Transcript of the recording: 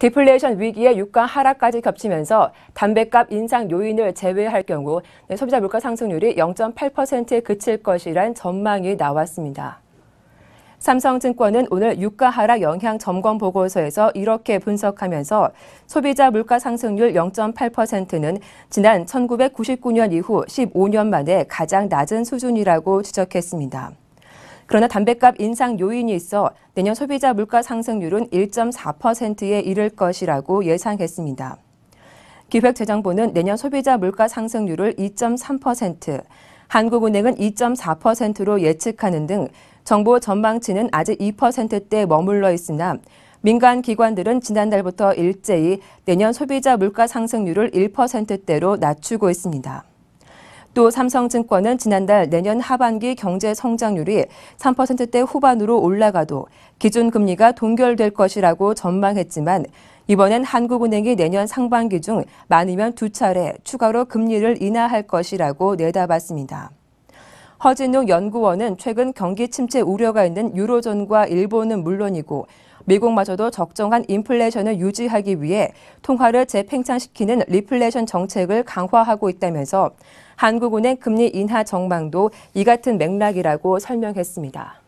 디플레이션 위기에 유가 하락까지 겹치면서 담배값 인상 요인을 제외할 경우 네, 소비자 물가 상승률이 0.8%에 그칠 것이란 전망이 나왔습니다. 삼성증권은 오늘 유가 하락 영향 점검 보고서에서 이렇게 분석하면서 소비자 물가 상승률 0.8%는 지난 1999년 이후 15년 만에 가장 낮은 수준이라고 지적했습니다. 그러나 담뱃값 인상 요인이 있어 내년 소비자 물가 상승률은 1.4%에 이를 것이라고 예상했습니다. 기획재정부는 내년 소비자 물가 상승률을 2.3%, 한국은행은 2.4%로 예측하는 등 정부 전망치는 아직 2%대에 머물러 있으나 민간 기관들은 지난달부터 일제히 내년 소비자 물가 상승률을 1%대로 낮추고 있습니다. 또 삼성증권은 지난달 내년 하반기 경제 성장률이 3%대 후반으로 올라가도 기준 금리가 동결될 것이라고 전망했지만 이번엔 한국은행이 내년 상반기 중 많으면 두 차례 추가로 금리를 인하할 것이라고 내다봤습니다. 허진웅 연구원은 최근 경기 침체 우려가 있는 유로존과 일본은 물론이고 미국마저도 적정한 인플레이션을 유지하기 위해 통화를 재팽창시키는 리플레이션 정책을 강화하고 있다면서 한국은행 금리 인하 정망도이 같은 맥락이라고 설명했습니다.